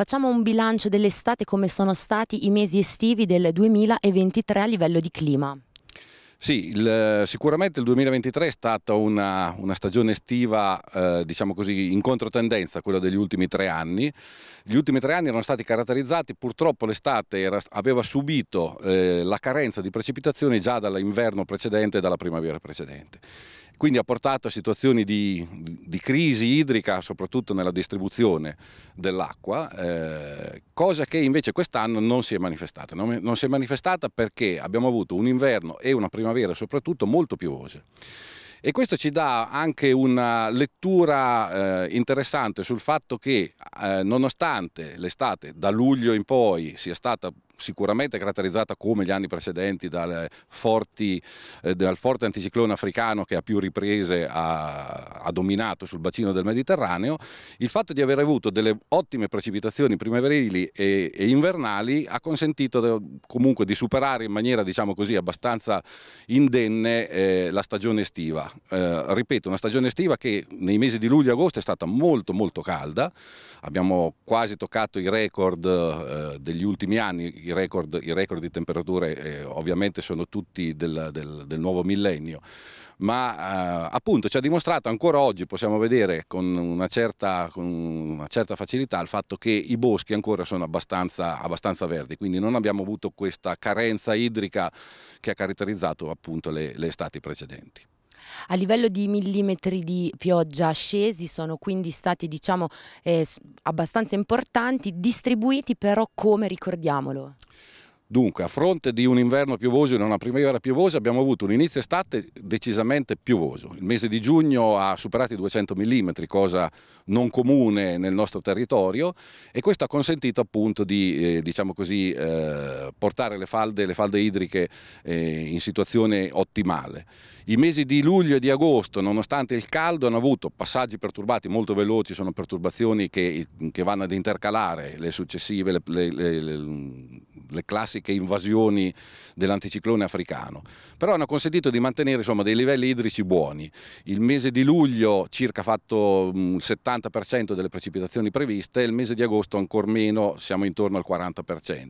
Facciamo un bilancio dell'estate come sono stati i mesi estivi del 2023 a livello di clima. Sì, il, sicuramente il 2023 è stata una, una stagione estiva, eh, diciamo così, in controtendenza a quella degli ultimi tre anni. Gli ultimi tre anni erano stati caratterizzati, purtroppo l'estate aveva subito eh, la carenza di precipitazioni già dall'inverno precedente e dalla primavera precedente quindi ha portato a situazioni di, di crisi idrica soprattutto nella distribuzione dell'acqua, eh, cosa che invece quest'anno non si è manifestata, non, non si è manifestata perché abbiamo avuto un inverno e una primavera soprattutto molto piovose. E questo ci dà anche una lettura eh, interessante sul fatto che eh, nonostante l'estate da luglio in poi sia stata sicuramente caratterizzata come gli anni precedenti dal, forti, eh, dal forte anticiclone africano che a più riprese ha ha dominato sul bacino del Mediterraneo, il fatto di aver avuto delle ottime precipitazioni primaverili e, e invernali ha consentito de, comunque di superare in maniera diciamo così abbastanza indenne eh, la stagione estiva. Eh, ripeto, una stagione estiva che nei mesi di luglio e agosto è stata molto molto calda, abbiamo quasi toccato i record eh, degli ultimi anni, i record, i record di temperature eh, ovviamente sono tutti del, del, del nuovo millennio, ma eh, appunto ci ha dimostrato ancora però oggi possiamo vedere con una, certa, con una certa, facilità il fatto che i boschi ancora sono abbastanza, abbastanza, verdi, quindi non abbiamo avuto questa carenza idrica che ha caratterizzato appunto le, le estati precedenti. A livello di millimetri di pioggia scesi sono quindi stati diciamo eh, abbastanza importanti, distribuiti però come ricordiamolo? Dunque, a fronte di un inverno piovoso e una primavera piovosa, abbiamo avuto un inizio estate decisamente piovoso. Il mese di giugno ha superato i 200 mm, cosa non comune nel nostro territorio, e questo ha consentito appunto di eh, diciamo così, eh, portare le falde, le falde idriche eh, in situazione ottimale. I mesi di luglio e di agosto, nonostante il caldo, hanno avuto passaggi perturbati molto veloci, sono perturbazioni che, che vanno ad intercalare le successive, le, le, le, le classiche invasioni dell'anticiclone africano, però hanno consentito di mantenere insomma, dei livelli idrici buoni. Il mese di luglio circa ha fatto mm, il 70% delle precipitazioni previste, il mese di agosto ancora meno, siamo intorno al 40%.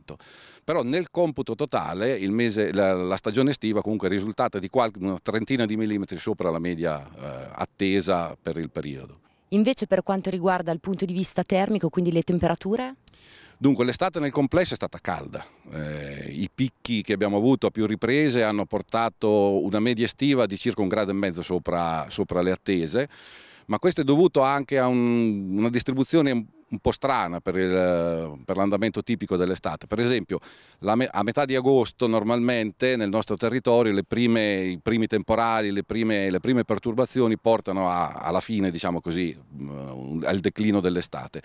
Però nel computo totale mese, la, la, stagione estiva comunque è risultata di qualche, una trentina di millimetri sopra la media eh, attesa per il periodo. Invece per quanto riguarda il punto di vista termico, quindi le temperature? Dunque l'estate nel complesso è stata calda, eh, i picchi che abbiamo avuto a più riprese hanno portato una media estiva di circa un grado e mezzo sopra, sopra le attese, ma questo è dovuto anche a un, una distribuzione un po' strana per, l'andamento tipico dell'estate. Per esempio, me, a metà di agosto normalmente nel nostro territorio prime, i primi temporali, le prime, le prime perturbazioni portano a, alla fine, diciamo così, mm, al declino dell'estate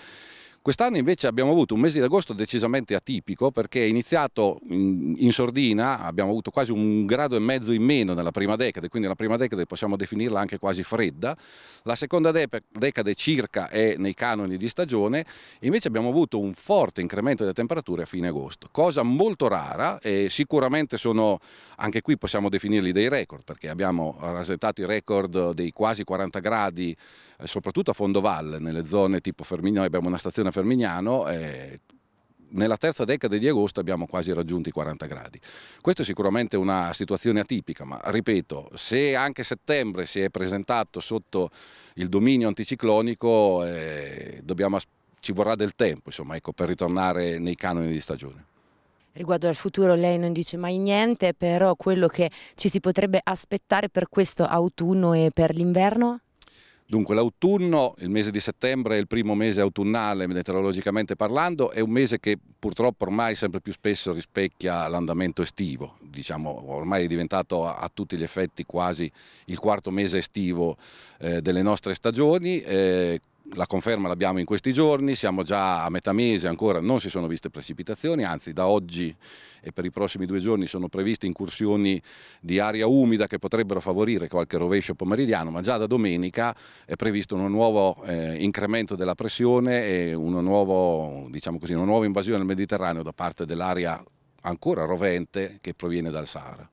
Quest'anno invece abbiamo avuto un mese di agosto decisamente atipico perché è iniziato in, in sordina, abbiamo avuto quasi un grado e mezzo in meno nella prima decade, quindi la prima decade possiamo definirla anche quasi fredda, la seconda decade circa è nei canoni di stagione, invece abbiamo avuto un forte incremento delle temperature a fine agosto, cosa molto rara e sicuramente sono, anche qui possiamo definirli dei record perché abbiamo rasentato i record dei quasi 40 gradi, eh, soprattutto a fondo valle, nelle zone tipo Fermino, abbiamo una stazione Fermignano eh, nella terza decade di agosto abbiamo quasi raggiunto i 40 gradi. Questa è sicuramente una situazione atipica, ma ripeto, se anche settembre si è presentato sotto il dominio anticiclonico, eh, dobbiamo, ci vorrà del tempo insomma, ecco, per ritornare nei canoni di stagione. Riguardo al futuro lei non dice mai niente, però quello che ci si potrebbe aspettare per questo autunno e per l'inverno? Dunque l'autunno, il mese di settembre è il primo mese autunnale meteorologicamente parlando, è un mese che purtroppo ormai sempre più spesso rispecchia l'andamento estivo, diciamo ormai è diventato a, tutti gli effetti quasi il quarto mese estivo eh, delle nostre stagioni, eh, la conferma l'abbiamo in questi giorni, siamo già a metà mese, ancora non si sono viste precipitazioni, anzi da oggi e per i prossimi due giorni sono previste incursioni di aria umida che potrebbero favorire qualche rovescio pomeridiano, ma già da domenica è previsto un nuovo eh, incremento della pressione e una, nuovo, diciamo così, una nuova invasione nel Mediterraneo da parte dell'aria ancora rovente che proviene dal Sahara.